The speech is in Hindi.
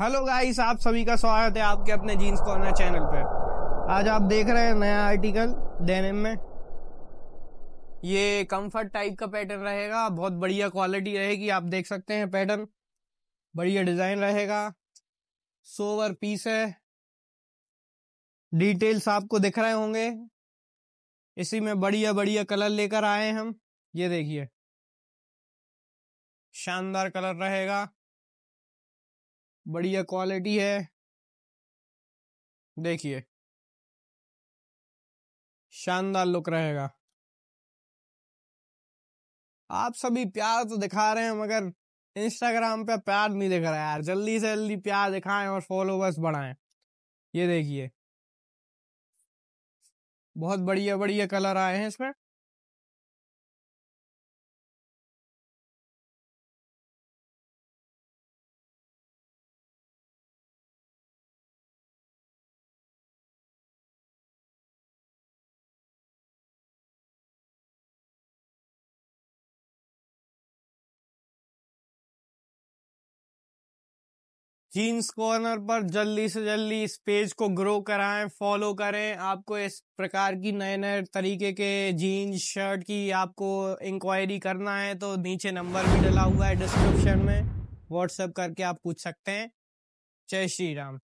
हेलो गाइस आप सभी का स्वागत है आपके अपने जीन्स कॉर्नर चैनल पे आज आप देख रहे हैं नया आर्टिकल डेनिम में ये कंफर्ट टाइप का पैटर्न रहेगा बहुत बढ़िया क्वालिटी रहेगी आप देख सकते हैं पैटर्न बढ़िया डिजाइन रहेगा सोवर पीस है डिटेल्स आपको दिख रहे होंगे इसी में बढ़िया बढ़िया कलर लेकर आए हम ये देखिए शानदार कलर रहेगा बढ़िया क्वालिटी है देखिए शानदार लुक रहेगा आप सभी प्यार तो दिखा रहे हैं मगर इंस्टाग्राम पे प्यार नहीं दिख रहा है यार जल्दी से जल्दी प्यार दिखाएं और फॉलोवर्स बढ़ाएं ये देखिए बहुत बढ़िया बढ़िया कलर आए हैं इसमें जीन्स कॉर्नर पर जल्दी से जल्दी इस पेज को ग्रो कराएं फॉलो करें आपको इस प्रकार की नए नए तरीके के जीन्स शर्ट की आपको इंक्वायरी करना है तो नीचे नंबर भी डला हुआ है डिस्क्रिप्शन में व्हाट्सएप करके आप पूछ सकते हैं जय श्री राम